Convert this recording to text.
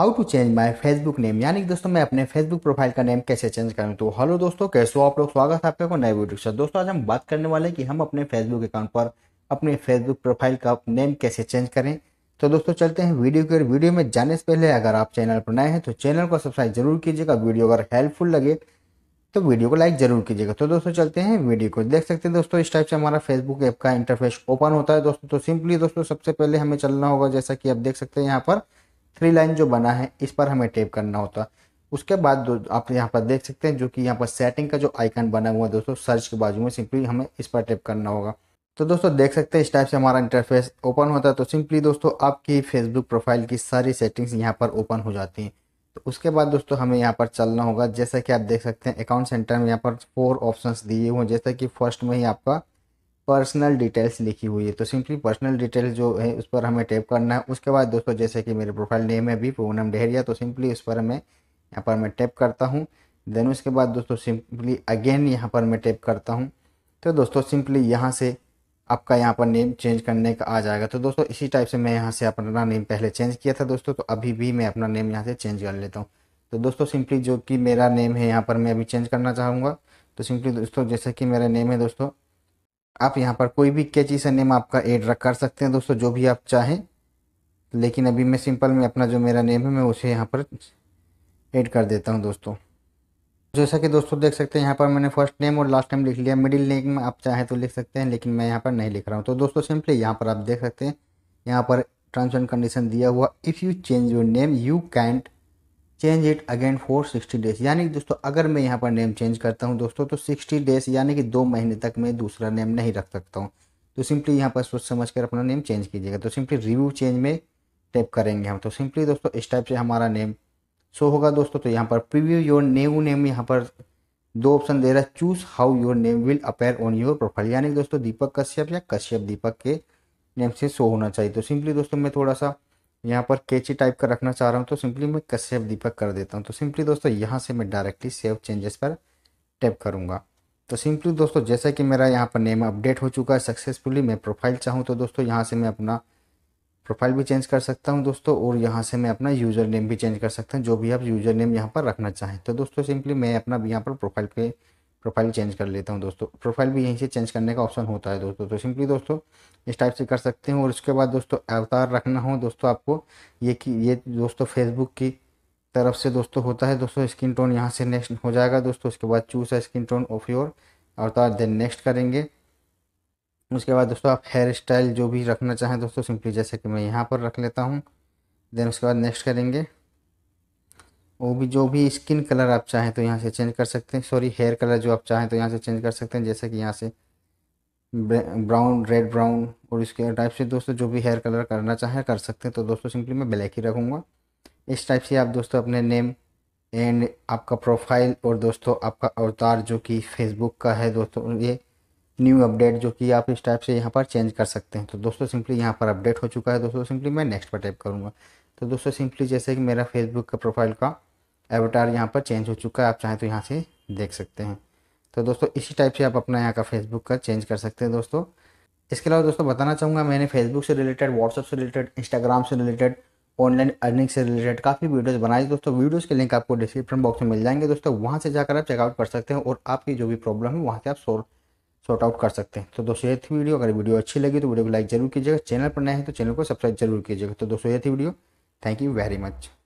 how to change my Facebook name यानी कि दोस्तों मैं अपने फेसबुक प्रोफाइल का नेम कैसे चेंज करूँ तो हेलो दोस्तों कैसे हो आप लोग स्वागत है आपका को नए वीडियो से दोस्तों आज हम बात करने वाले हैं कि हम अपने फेसबुक अकाउंट पर अपने फेसबुक प्रोफाइल का नेम कैसे चेंज करें तो दोस्तों चलते हैं वीडियो की वीडियो में जाने से पहले अगर आप चैनल पर नए हैं तो चैनल को सब्सक्राइब जरूर कीजिएगा वीडियो अगर हेल्पफुल लगे तो वीडियो को लाइक जरूर कीजिएगा तो दोस्तों चलते हैं वीडियो को देख सकते हैं दोस्तों इस टाइप से हमारा फेसबुक ऐप का इंटरफेस ओपन होता है दोस्तों तो सिंपली दोस्तों सबसे पहले हमें चलना होगा जैसा कि आप देख सकते हैं यहाँ पर थ्री लाइन जो बना है इस पर हमें टेप करना होता है उसके बाद आप यहाँ पर देख सकते हैं जो कि यहाँ पर सेटिंग का जो आइकन बना हुआ है दोस्तों सर्च के बाजू में सिंपली हमें इस पर टेप करना होगा तो दोस्तों देख सकते हैं इस टाइप से हमारा इंटरफेस ओपन होता है तो सिंपली दोस्तों आपकी फेसबुक प्रोफाइल की सारी सेटिंग्स यहाँ पर ओपन हो जाती हैं तो उसके बाद दोस्तों हमें यहाँ पर चलना होगा जैसा कि आप देख सकते हैं अकाउंट सेंटर में यहाँ पर फोर ऑप्शंस दिए हुए हैं जैसे कि फर्स्ट में ही आपका पर्सनल डिटेल्स लिखी हुई है तो सिंपली पर्सनल डिटेल्स जो है उस पर हमें टैप करना है उसके बाद दोस्तों जैसे कि मेरे प्रोफाइल नेम है भी पूनम डेहरिया तो सिंपली उस पर मैं यहाँ पर मैं टैप करता हूँ देन उसके बाद दोस्तों सिंपली अगेन यहाँ पर मैं टैप करता हूँ तो दोस्तों सिंपली यहाँ से आपका यहाँ पर नेम चेंज करने का आ जाएगा तो दोस्तों इसी टाइप से मैं यहाँ से अपना नेम पहले चेंज किया था दोस्तों तो अभी भी मैं अपना नेम यहाँ से चेंज कर लेता हूँ तो दोस्तों सिंपली जो कि मेरा नेम है यहाँ पर मैं अभी चेंज करना चाहूँगा तो सिंपली दोस्तों जैसे कि मेरा नेम है दोस्तों आप यहाँ पर कोई भी कैची सा नेम आपका एड रख कर सकते हैं दोस्तों जो भी आप चाहें लेकिन अभी मैं सिंपल में अपना जो मेरा नेम है मैं उसे यहाँ पर ऐड कर देता हूँ दोस्तों जैसा कि दोस्तों देख सकते हैं यहाँ पर मैंने फर्स्ट नेम और लास्ट नेम लिख लिया मिडिल नेम में आप चाहें तो लिख सकते हैं लेकिन मैं यहाँ पर नहीं लिख रहा हूँ तो दोस्तों सिंपली यहाँ पर आप देख सकते हैं यहाँ पर टर्म्स एंड कंडीशन दिया हुआ if you change your name you can't change it again for sixty days यानी कि दोस्तों अगर मैं यहाँ पर नेम चेंज करता हूँ दोस्तों तो सिक्सटी डेज यानी कि दो महीने तक मैं दूसरा नेम नहीं रख सकता हूँ तो सिंपली यहाँ पर सोच समझ कर अपना नेम चेंज कीजिएगा तो सिंपली रिव्यू चेंज में टैप करेंगे हम तो सिंपली दोस्तों इस टाइप से हमारा नेम शो होगा दोस्तों तो यहाँ पर प्रिव्यू योर न्यू नेम यहाँ पर दो ऑप्शन दे रहा है choose how your name will appear on your profile यानी दोस्तों दीपक कश्यप या कश्यप दीपक के नेम से शो होना चाहिए तो सिंपली दोस्तों मैं थोड़ा सा यहाँ पर कैची टाइप का रखना चाह रहा हूँ तो सिंपली मैं कश्यप दीपक कर देता हूँ तो सिंपली दोस्तों यहाँ से मैं डायरेक्टली सेव चेंजेस पर टैप करूँगा तो सिंपली दोस्तों जैसा कि मेरा यहाँ पर नेम अपडेट हो चुका है सक्सेसफुली मैं प्रोफाइल चाहूँ तो दोस्तों यहाँ से मैं अपना प्रोफाइल भी चेंज कर सकता हूँ दोस्तों और यहाँ से मैं अपना यूज़र नेम भी चेंज कर सकता हूँ जो भी आप यूज़र नेम यहाँ पर रखना चाहें तो दोस्तों सिंपली मैं अपना यहाँ पर प्रोफाइल पे प्रोफाइल चेंज कर लेता हूँ दोस्तों प्रोफाइल भी यहीं से चेंज करने का ऑप्शन होता है दोस्तों तो सिंपली दोस्तों इस टाइप से कर सकते हैं और उसके बाद दोस्तों अवतार रखना हो दोस्तों आपको ये कि ये दोस्तों फेसबुक की तरफ से दोस्तों होता है दोस्तों स्किन टोन यहाँ से नेक्स्ट हो जाएगा दोस्तों उसके बाद चूज है skin tone of your avatar then next करेंगे उसके बाद दोस्तों आप हेयर स्टाइल जो भी रखना चाहें दोस्तों सिंपली जैसे कि मैं यहाँ पर रख लेता हूँ देन उसके बाद नेक्स्ट करेंगे वो भी जो भी स्किन कलर आप चाहें तो यहाँ से चेंज कर सकते हैं सॉरी हेयर कलर जो आप चाहें तो यहाँ से चेंज कर सकते हैं जैसे कि यहाँ से ब्राउन रेड ब्राउन और इसके टाइप से दोस्तों जो भी हेयर कलर करना चाहें कर सकते हैं तो दोस्तों सिंपली मैं ब्लैक ही रखूँगा इस टाइप से आप दोस्तों अपने नेम एंड आपका प्रोफाइल और दोस्तों आपका अवतार जो कि फेसबुक का है दोस्तों ये न्यू अपडेट जो कि आप इस टाइप से यहाँ पर चेंज कर सकते हैं तो दोस्तों सिंपली यहाँ पर अपडेट हो चुका है दोस्तों सिंपली मैं नेक्स्ट पर टाइप करूँगा तो दोस्तों सिंपली जैसे कि मेरा फेसबुक का प्रोफाइल का एवटार यहाँ पर चेंज हो चुका है आप चाहें तो यहाँ से देख सकते हैं तो दोस्तों इसी टाइप से आप अपना यहाँ का फेसबुक का चेंज कर सकते हैं दोस्तों इसके अलावा दोस्तों बताना चाहूँगा मैंने फेसबुक से रिलेटेड व्हाट्सअप से रिलेटेड इंस्टाग्राम से रिलेटेड ऑनलाइन अर्निंग से रिलेटेड काफ़ी वीडियोस बनाए दोस्तों वीडियोस के लिंक आपको डिस्क्रिप्शन बॉक्स में मिल जाएंगे दोस्तों वहाँ से जाकर आप चेकआउट कर सकते हैं और आपकी जो भी प्रॉब्लम है वहाँ से आप सॉल्व सॉर्ट आउट कर सकते हैं तो दोस्तों ये थी वीडियो अगर वीडियो अच्छी लगी तो वीडियो को लाइक जरूर कीजिएगा चैनल पर नए हैं तो चैनल को सब्सक्राइब जरूर कीजिएगा तो दोस्तों ये थी video thank you very much